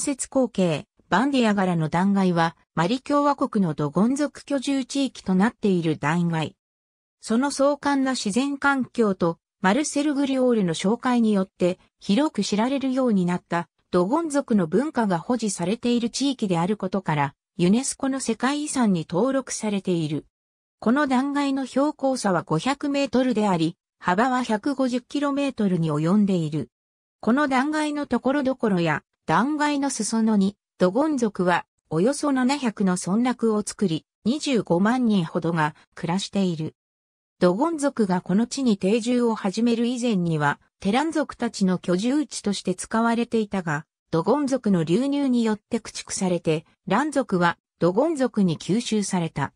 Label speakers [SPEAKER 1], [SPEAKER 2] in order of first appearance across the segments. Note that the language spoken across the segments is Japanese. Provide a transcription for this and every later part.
[SPEAKER 1] 接光景、バンディア柄の断崖は、マリ共和国のドゴン族居住地域となっている断崖。その壮観な自然環境と、マルセル・グリオールの紹介によって、広く知られるようになったドゴン族の文化が保持されている地域であることから、ユネスコの世界遺産に登録されている。この断崖の標高差は500メートルであり、幅は150キロメートルに及んでいる。この断崖のところどころや断崖の裾野に、ドゴン族は、およそ700の村落を作り、25万人ほどが暮らしている。ドゴン族がこの地に定住を始める以前には、テラン族たちの居住地として使われていたが、ドゴン族の流入によって駆逐されて、ラン族はドゴン族に吸収された。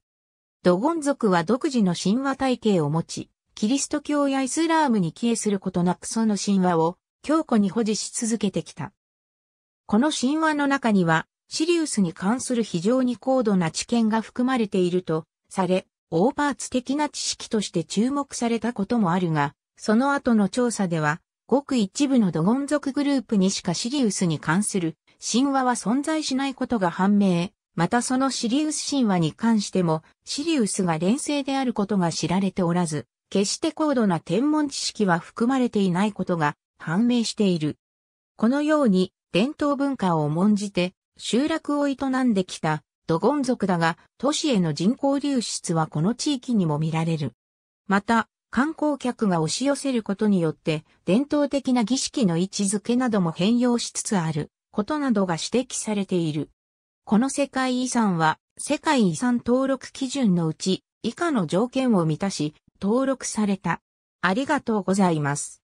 [SPEAKER 1] ドゴン族は独自の神話体系を持ち、キリスト教やイスラームに帰依することなくその神話を強固に保持し続けてきた。この神話の中には、シリウスに関する非常に高度な知見が含まれているとされ、オーパーツ的な知識として注目されたこともあるが、その後の調査では、ごく一部のドゴン族グループにしかシリウスに関する神話は存在しないことが判明。またそのシリウス神話に関しても、シリウスが連星であることが知られておらず、決して高度な天文知識は含まれていないことが判明している。このように、伝統文化を重んじて集落を営んできたドゴン族だが、都市への人口流出はこの地域にも見られる。また、観光客が押し寄せることによって、伝統的な儀式の位置づけなども変容しつつある、ことなどが指摘されている。この世界遺産は、世界遺産登録基準のうち、以下の条件を満たし、登録された。ありがとうございます。